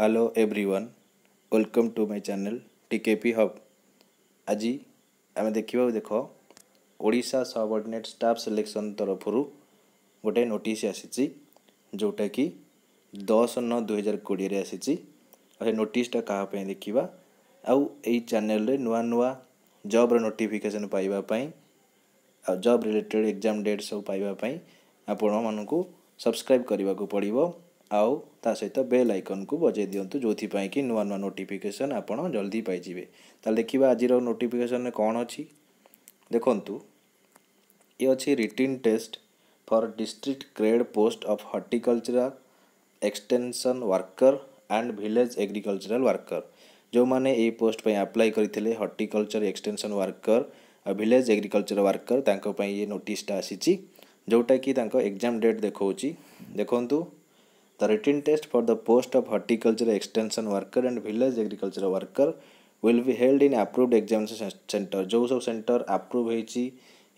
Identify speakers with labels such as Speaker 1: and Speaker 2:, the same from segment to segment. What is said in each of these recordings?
Speaker 1: Hello everyone welcome to my channel T K P hub ଆଜି ଆମେ ଦେଖିବାକୁ ଦେଖ ଓଡ଼ିଶା ସବର୍ଡ଼ିନେଟ୍ ଷ୍ଟାଫ୍ ସିଲେକ୍ସନ୍ ତରଫରୁ ଗୋଟେ ନୋଟିସ୍ ଆସିଛି ଯେଉଁଟାକି ଦଶ ନଅ ଦୁଇହଜାର କୋଡ଼ିଏରେ ଆସିଛି ଆଉ ସେ ନୋଟିସ୍ଟା କାହା ପାଇଁ ଦେଖିବା ଆଉ ଏଇ ଚ୍ୟାନେଲ୍ରେ ନୂଆ ନୂଆ ଜବ୍ର ନୋଟିଫିକେସନ୍ ପାଇବା ପାଇଁ ଆଉ ଜବ୍ ରିଲେଟେଡ଼୍ ଏକ୍ଜାମ୍ ଡେଟ୍ ସବୁ ପାଇବା ପାଇଁ ଆପଣମାନଙ୍କୁ ସବସ୍କ୍ରାଇବ୍ କରିବାକୁ ପଡ଼ିବ आउ ता सहित बेल आइकन को बजाई दिंतु जो कि नुआ नुआ नोटिफिकेसन आप जल्दी पाई देखा आज नोटिफिकेसन कौन अच्छी देखु ये अच्छी written test for district grade post of horticultural extension worker and village agricultural worker जो मैंने ये पोस्ट अप्लाई करते horticulture extension worker village agriculture worker ये नोटा आसी जोटा कि एग्जाम डेट देखा देखु The written test for the post of horticulture extension worker and village agriculture worker will be held in approved examination center जो सब center approve ହେଇଛି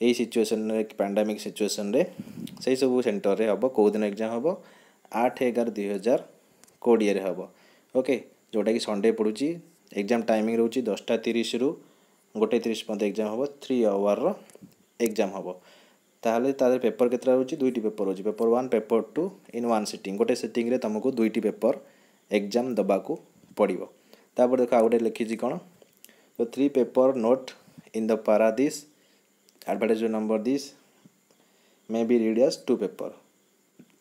Speaker 1: ଏଇ ସିଚୁଏସନ୍ରେ ପାଣ୍ଡାମିକ୍ ସିଚୁଏସନ୍ରେ ସେଇ ସବୁ ସେଣ୍ଟରରେ ହେବ କେଉଁଦିନ ଏକ୍ଜାମ୍ ହେବ ଆଠ ଏଗାର ଦୁଇ ହଜାର କୋଡ଼ିଏରେ ହେବ ଓକେ ଯେଉଁଟାକି ସଣ୍ଡେ ପଡ଼ୁଛି ଏକ୍ଜାମ୍ ଟାଇମିଂ ରହୁଛି ଦଶଟା ତିରିଶରୁ ଗୋଟେ ତିରିଶ ପର୍ଯ୍ୟନ୍ତ ଏକ୍ଜାମ୍ ହେବ ଥ୍ରୀ ଆୱାର୍ର ଏକ୍ଜାମ୍ ହେବ তাহলে তাদের পেপর কেতটা রয়েছে দুইটি পেপর রয়েছে paper one paper two in one sitting গোটে সিটিংরে তুমକୁ দুইটি পেপর এক্সাম দেবাকু পড়ব তারপরে দেখো আউ গোটে লিখিছি কোণ তো three paper note in the para this advertise number this may be read as two paper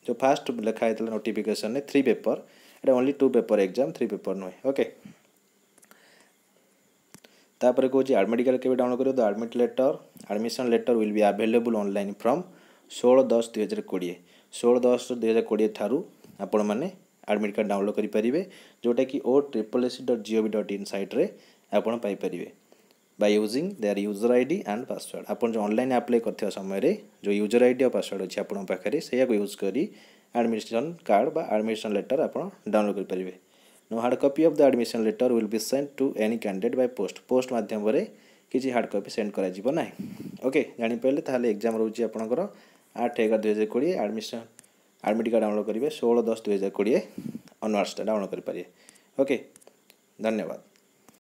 Speaker 1: जो फास्ट लिखाई notification three paper at only two paper exam three paper नुहे ओके ତାପରେ କହୁଛି ଆଡ଼ମିଟ୍ କାର୍ଡ଼ କେବେ ଡାଉନଲୋଡ଼ କରିବ ତ admit letter admission letter will be available online from ଷୋହଳ ଦଶ ଦୁଇହଜାର କୋଡ଼ିଏ ଷୋହଳ ଦଶ ଦୁଇହଜାର କୋଡ଼ିଏ ଠାରୁ ଆପଣମାନେ ଆଡ଼ମିଟ୍ କାର୍ଡ଼ ଡାଉନଲୋଡ଼ କରିପାରିବେ ଯେଉଁଟାକି O triple S dot GOV dot in ସାଇଟ୍ରେ ଆପଣ ପାଇପାରିବେ by using their user I D and password ଆପଣ ଯେଉଁ ଅନଲାଇନ୍ ଆପ୍ଲାଏ କରିଥିବା ସମୟରେ ଯେଉଁ ୟୁଜର ଆଇ ଡ଼ି ଆଉ ପାସୱାର୍ଡ଼ ଅଛି ଆପଣଙ୍କ ପାଖରେ ସେଇଆକୁ ୟୁଜ୍ କରି ଆଡ଼ମିସନ୍ କାର୍ଡ଼ ବା ଆଡ଼ମିସନ୍ ଲେଟର ଆପଣ ଡାଉନଲୋଡ଼ କରିପାରିବେ No hard copy of the admission letter will be sent to any candidate by post. Post ମାଧ୍ୟମରେ କିଛି ହାର୍ଡ଼ କପି ସେଣ୍ଡ କରାଯିବ ନାହିଁ ଓକେ ଜାଣିପାରିଲେ ତାହେଲେ ଏକ୍ଜାମ୍ ରହୁଛି ଆପଣଙ୍କର ଆଠ ଏଗାର ଦୁଇହଜାର କୋଡ଼ିଏ ଆଡ଼ମିସନ୍ ଆଡ଼ମିଟ୍ ଡାଉନଲୋଡ଼୍ କରିବେ ଷୋହଳ ଦଶ ଦୁଇହଜାର କୋଡ଼ିଏ ଅନୱାର୍ସଟା ଡାଉନଲୋଡ଼୍ କରିପାରିବେ ଓକେ ଧନ୍ୟବାଦ